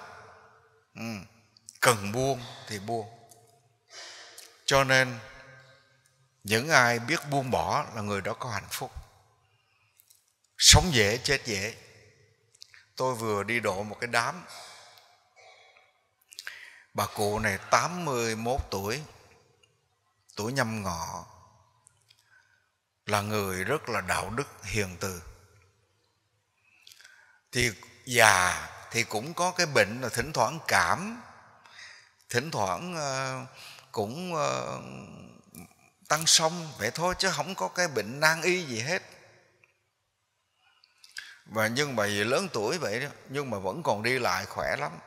ừ, cần buông thì buông cho nên những ai biết buông bỏ là người đó có hạnh phúc sống dễ chết dễ tôi vừa đi độ một cái đám bà cụ này 81 tuổi tuổi nhâm ngọ là người rất là đạo đức hiền từ thì già thì cũng có cái bệnh là thỉnh thoảng cảm thỉnh thoảng ờ, cũng ờ, tăng xong vậy thôi chứ không có cái bệnh nan y gì hết và nhưng mà vì lớn tuổi vậy đó nhưng mà vẫn còn đi lại khỏe lắm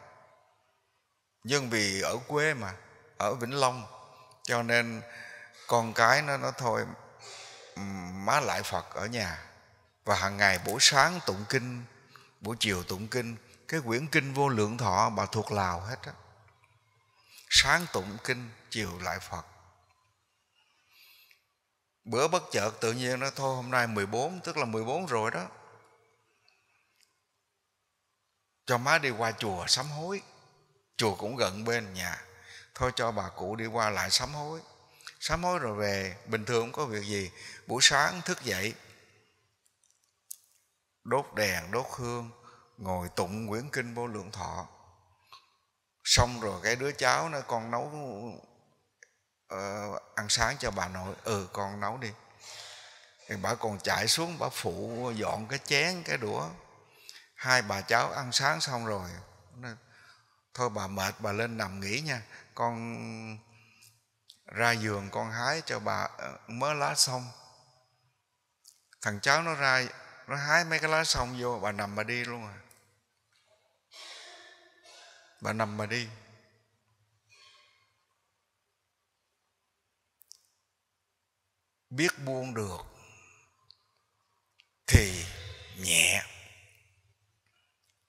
nhưng vì ở quê mà ở vĩnh long cho nên con cái nó nó thôi má lại phật ở nhà và hàng ngày buổi sáng tụng kinh buổi chiều tụng kinh cái quyển kinh vô lượng thọ bà thuộc lào hết á sáng tụng kinh chiều lại phật Bữa bất chợt tự nhiên nó thôi hôm nay 14 tức là 14 rồi đó. Cho má đi qua chùa sám hối. Chùa cũng gần bên nhà. Thôi cho bà cụ đi qua lại sám hối. Sám hối rồi về, bình thường không có việc gì. Buổi sáng thức dậy, đốt đèn, đốt hương, ngồi tụng quyển Kinh Vô Lượng Thọ. Xong rồi cái đứa cháu nó con nấu uh, ăn sáng cho bà nội ừ con nấu đi thì bà còn chạy xuống bà phụ dọn cái chén cái đũa hai bà cháu ăn sáng xong rồi thôi bà mệt bà lên nằm nghỉ nha con ra giường con hái cho bà ờ, mớ lá xong thằng cháu nó ra nó hái mấy cái lá xong vô bà nằm bà đi luôn à bà nằm bà đi biết buông được thì nhẹ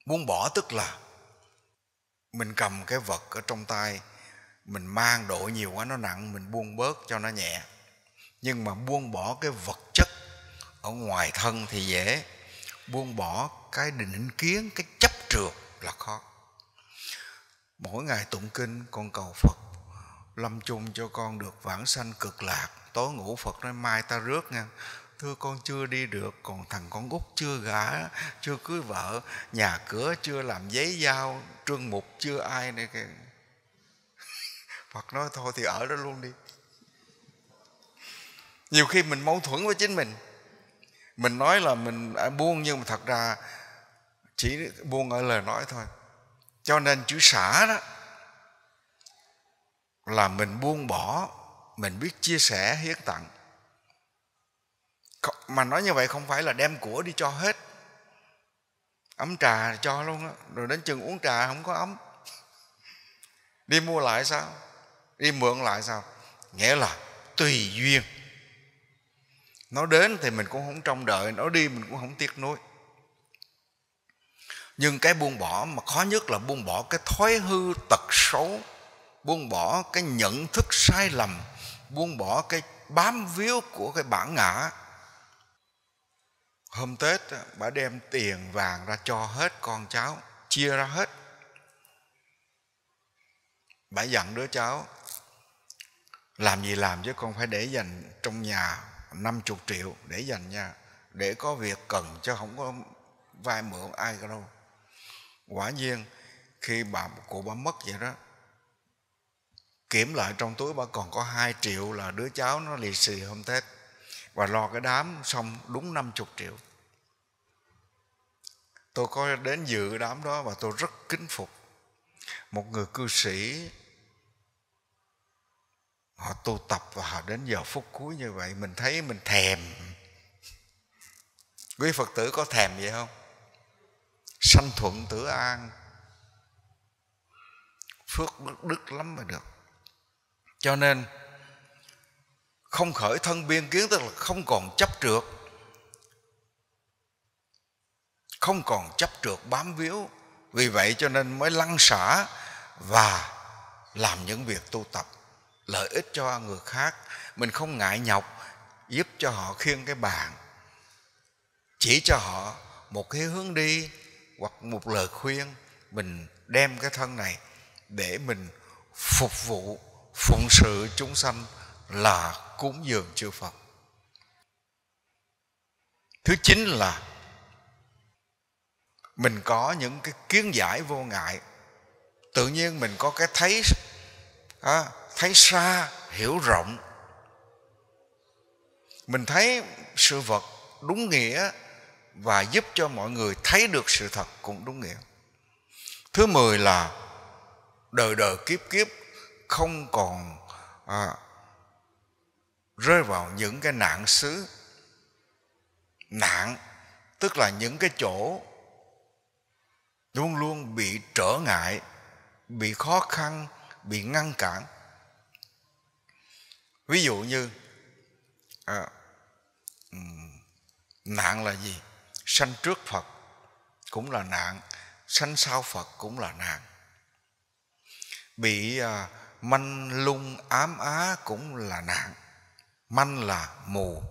buông bỏ tức là mình cầm cái vật ở trong tay mình mang độ nhiều quá nó nặng mình buông bớt cho nó nhẹ nhưng mà buông bỏ cái vật chất ở ngoài thân thì dễ buông bỏ cái định kiến cái chấp trượt là khó mỗi ngày tụng kinh con cầu phật lâm chung cho con được vãng sanh cực lạc tối ngủ phật nói mai ta rước nha thưa con chưa đi được còn thằng con út chưa gả chưa cưới vợ nhà cửa chưa làm giấy giao trương mục chưa ai này kìa phật nói thôi thì ở đó luôn đi nhiều khi mình mâu thuẫn với chính mình mình nói là mình à, buông nhưng mà thật ra chỉ buông ở lời nói thôi cho nên chữ xả đó là mình buông bỏ mình biết chia sẻ hiến tặng mà nói như vậy không phải là đem của đi cho hết ấm trà cho luôn á rồi đến chừng uống trà không có ấm đi mua lại sao đi mượn lại sao nghĩa là tùy duyên nó đến thì mình cũng không trông đợi nó đi mình cũng không tiếc nuối nhưng cái buông bỏ mà khó nhất là buông bỏ cái thói hư tật xấu buông bỏ cái nhận thức sai lầm buông bỏ cái bám víu của cái bản ngã hôm tết bà đem tiền vàng ra cho hết con cháu chia ra hết bà dặn đứa cháu làm gì làm chứ con phải để dành trong nhà 50 triệu để dành nha để có việc cần chứ không có vay mượn ai cả đâu quả nhiên khi bà cụ bà mất vậy đó kiểm lại trong túi bà còn có 2 triệu là đứa cháu nó lì xì hôm Tết và lo cái đám xong đúng 50 triệu tôi có đến dự đám đó và tôi rất kính phục một người cư sĩ họ tu tập và họ đến giờ phút cuối như vậy mình thấy mình thèm quý phật tử có thèm vậy không sanh thuận tử an phước đức, đức lắm mà được cho nên không khởi thân biên kiến tức là không còn chấp trượt không còn chấp trượt bám víu vì vậy cho nên mới lăn xả và làm những việc tu tập lợi ích cho người khác mình không ngại nhọc giúp cho họ khiêng cái bàn chỉ cho họ một cái hướng đi hoặc một lời khuyên mình đem cái thân này để mình phục vụ phụng sự chúng sanh là cúng dường chư Phật. Thứ chín là mình có những cái kiến giải vô ngại. Tự nhiên mình có cái thấy à, thấy xa, hiểu rộng. Mình thấy sự vật đúng nghĩa và giúp cho mọi người thấy được sự thật cũng đúng nghĩa. Thứ mười là đời đời kiếp kiếp không còn à, rơi vào những cái nạn xứ nạn tức là những cái chỗ luôn luôn bị trở ngại bị khó khăn bị ngăn cản ví dụ như à, nạn là gì sanh trước phật cũng là nạn sanh sau phật cũng là nạn bị à, manh lung ám á cũng là nạn manh là mù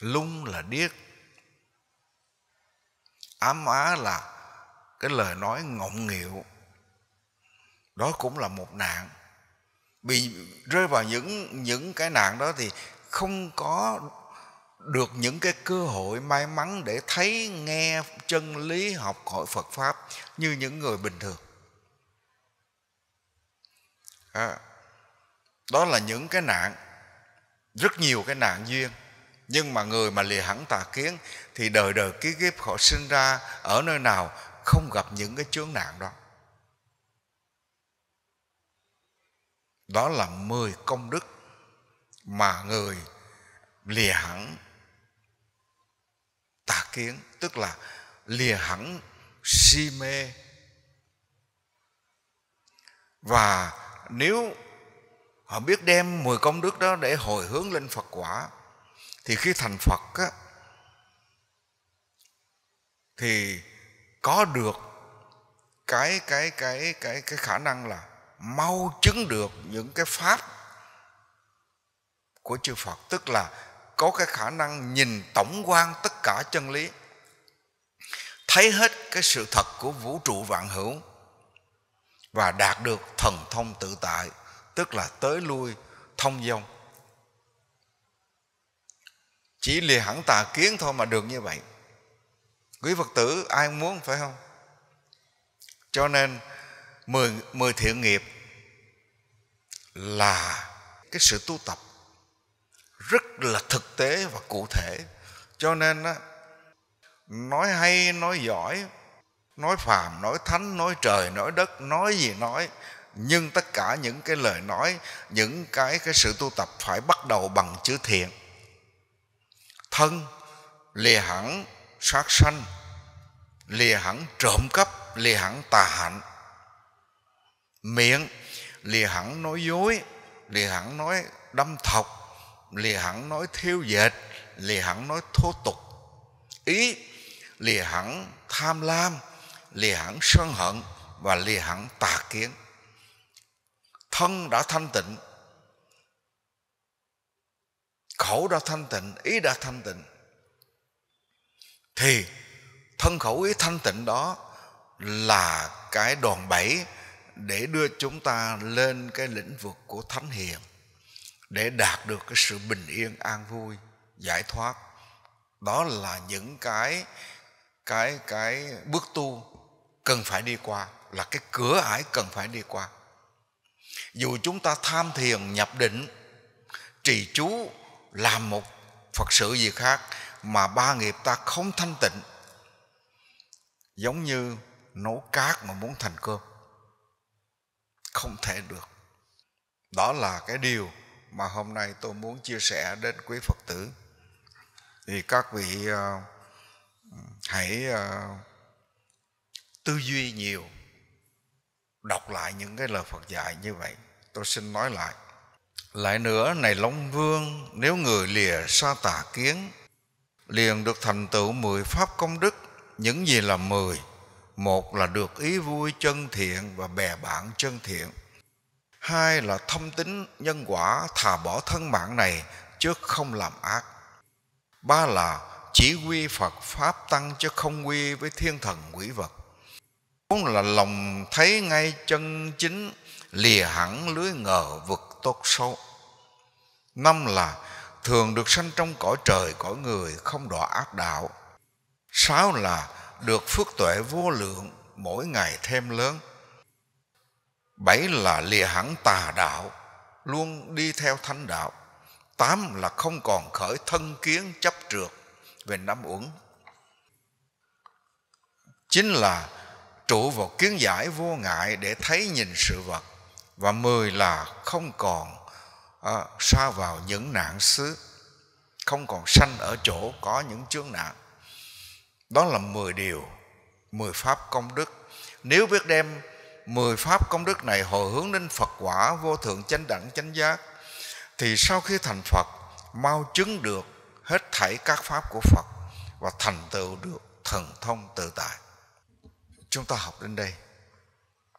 lung là điếc ám á là cái lời nói ngọng nghịu đó cũng là một nạn bị rơi vào những những cái nạn đó thì không có được những cái cơ hội may mắn để thấy nghe chân lý học hỏi Phật pháp như những người bình thường à, đó là những cái nạn rất nhiều cái nạn duyên nhưng mà người mà lìa hẳn tà kiến thì đời đời ký kiếp họ sinh ra ở nơi nào không gặp những cái chướng nạn đó đó là 10 công đức mà người lìa hẳn tà kiến tức là lìa hẳn si mê và nếu họ biết đem 10 công đức đó để hồi hướng lên Phật quả thì khi thành Phật á, thì có được cái cái cái cái cái khả năng là mau chứng được những cái pháp của chư Phật tức là có cái khả năng nhìn tổng quan tất cả chân lý thấy hết cái sự thật của vũ trụ vạn hữu và đạt được thần thông tự tại tức là tới lui thông dông chỉ lìa hẳn tà kiến thôi mà được như vậy quý phật tử ai muốn phải không cho nên mười, mười thiện nghiệp là cái sự tu tập rất là thực tế và cụ thể cho nên nói hay nói giỏi nói phàm nói thánh nói trời nói đất nói gì nói nhưng tất cả những cái lời nói những cái cái sự tu tập phải bắt đầu bằng chữ thiện thân lìa hẳn sát sanh lìa hẳn trộm cắp lìa hẳn tà hạnh miệng lìa hẳn nói dối lìa hẳn nói đâm thọc lìa hẳn nói thiêu dệt lìa hẳn nói thô tục ý lìa hẳn tham lam lìa hẳn sân hận và lìa hẳn tà kiến thân đã thanh tịnh khẩu đã thanh tịnh ý đã thanh tịnh thì thân khẩu ý thanh tịnh đó là cái đòn bẩy để đưa chúng ta lên cái lĩnh vực của thánh hiền để đạt được cái sự bình yên an vui giải thoát đó là những cái cái cái bước tu cần phải đi qua là cái cửa ải cần phải đi qua dù chúng ta tham thiền nhập định trì chú làm một phật sự gì khác mà ba nghiệp ta không thanh tịnh giống như nấu cát mà muốn thành cơm không thể được đó là cái điều mà hôm nay tôi muốn chia sẻ đến quý phật tử thì các vị uh, hãy uh, tư duy nhiều đọc lại những cái lời Phật dạy như vậy tôi xin nói lại lại nữa này Long Vương nếu người lìa sa tà kiến liền được thành tựu mười pháp công đức những gì là mười một là được ý vui chân thiện và bè bạn chân thiện hai là thông tính nhân quả thà bỏ thân mạng này chứ không làm ác ba là chỉ quy Phật Pháp Tăng chứ không quy với thiên thần quỷ vật cũng là lòng thấy ngay chân chính Lìa hẳn lưới ngờ vực tốt xấu Năm là thường được sanh trong cõi trời cõi người không đọa ác đạo Sáu là được phước tuệ vô lượng mỗi ngày thêm lớn Bảy là lìa hẳn tà đạo Luôn đi theo thánh đạo Tám là không còn khởi thân kiến chấp trượt về năm uẩn Chính là trụ vào kiến giải vô ngại để thấy nhìn sự vật và mười là không còn à, xa vào những nạn xứ không còn sanh ở chỗ có những chướng nạn đó là mười điều mười pháp công đức nếu biết đem mười pháp công đức này hồi hướng đến Phật quả vô thượng chánh đẳng chánh giác thì sau khi thành Phật mau chứng được hết thảy các pháp của Phật và thành tựu được thần thông tự tại Chúng ta học đến đây.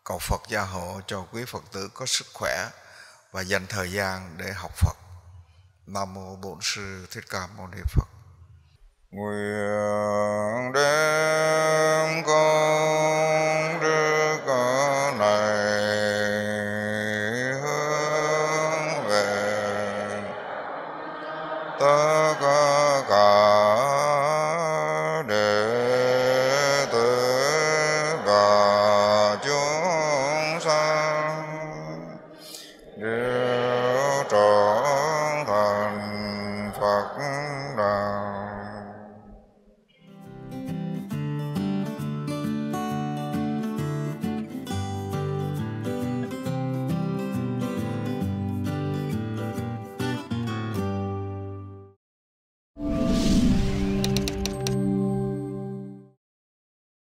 Cầu Phật gia hộ cho quý Phật tử có sức khỏe và dành thời gian để học Phật. Nam mô Bổn sư Thích Ca Mâu Ni Phật. Nguyện đem con rơi